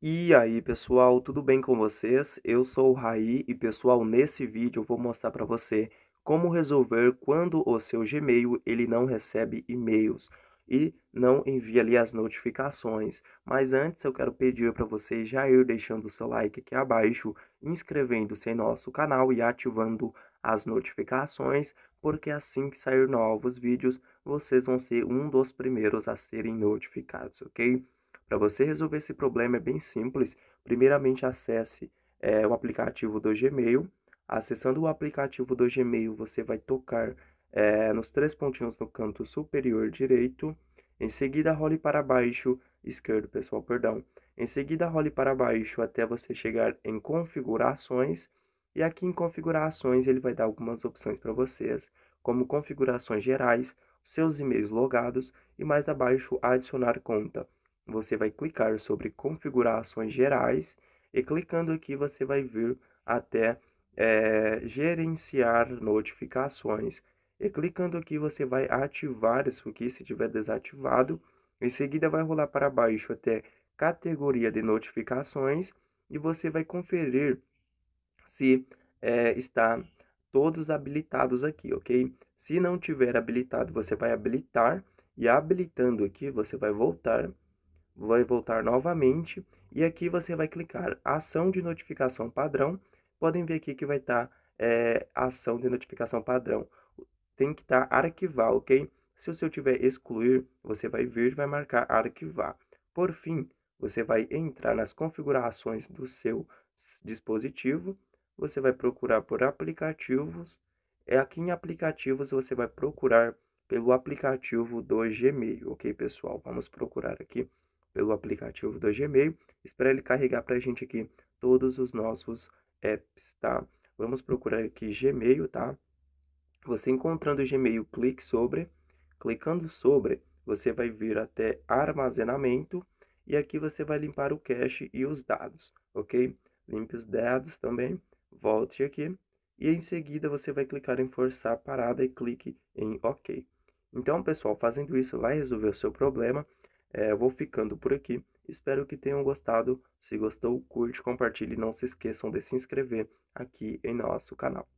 E aí pessoal, tudo bem com vocês? Eu sou o Raí e pessoal, nesse vídeo eu vou mostrar para você como resolver quando o seu Gmail ele não recebe e-mails e não envia ali as notificações. Mas antes eu quero pedir para você já ir deixando o seu like aqui abaixo, inscrevendo-se em nosso canal e ativando as notificações, porque assim que sair novos vídeos, vocês vão ser um dos primeiros a serem notificados, ok? Para você resolver esse problema é bem simples. Primeiramente, acesse é, o aplicativo do Gmail. Acessando o aplicativo do Gmail, você vai tocar é, nos três pontinhos no canto superior direito. Em seguida, role para baixo, esquerdo, pessoal, perdão. Em seguida, role para baixo até você chegar em configurações. E aqui em configurações, ele vai dar algumas opções para vocês, como configurações gerais, seus e-mails logados e mais abaixo adicionar conta você vai clicar sobre configurar ações gerais e clicando aqui você vai vir até é, gerenciar notificações e clicando aqui você vai ativar isso aqui se tiver desativado em seguida vai rolar para baixo até categoria de notificações e você vai conferir se é, está todos habilitados aqui, ok? Se não tiver habilitado, você vai habilitar e habilitando aqui, você vai voltar vai voltar novamente e aqui você vai clicar ação de notificação padrão. Podem ver aqui que vai tá, estar eh, é, ação de notificação padrão. Tem que estar tá arquivar, ok? Se o seu tiver excluir, você vai vir e vai marcar arquivar. Por fim, você vai entrar nas configurações do seu dispositivo. Você vai procurar por aplicativos. É aqui em aplicativos você vai procurar pelo aplicativo do Gmail, ok, pessoal? Vamos procurar aqui pelo aplicativo do Gmail. Espera ele carregar para a gente aqui todos os nossos apps, tá? Vamos procurar aqui Gmail, tá? Você encontrando o Gmail, clique sobre. Clicando sobre, você vai vir até armazenamento e aqui você vai limpar o cache e os dados, ok? Limpe os dados também, volte aqui e em seguida você vai clicar em forçar a parada e clique em OK. Então, pessoal, fazendo isso vai resolver o seu problema. É, vou ficando por aqui. Espero que tenham gostado. Se gostou, curte, compartilhe e não se esqueçam de se inscrever aqui em nosso canal.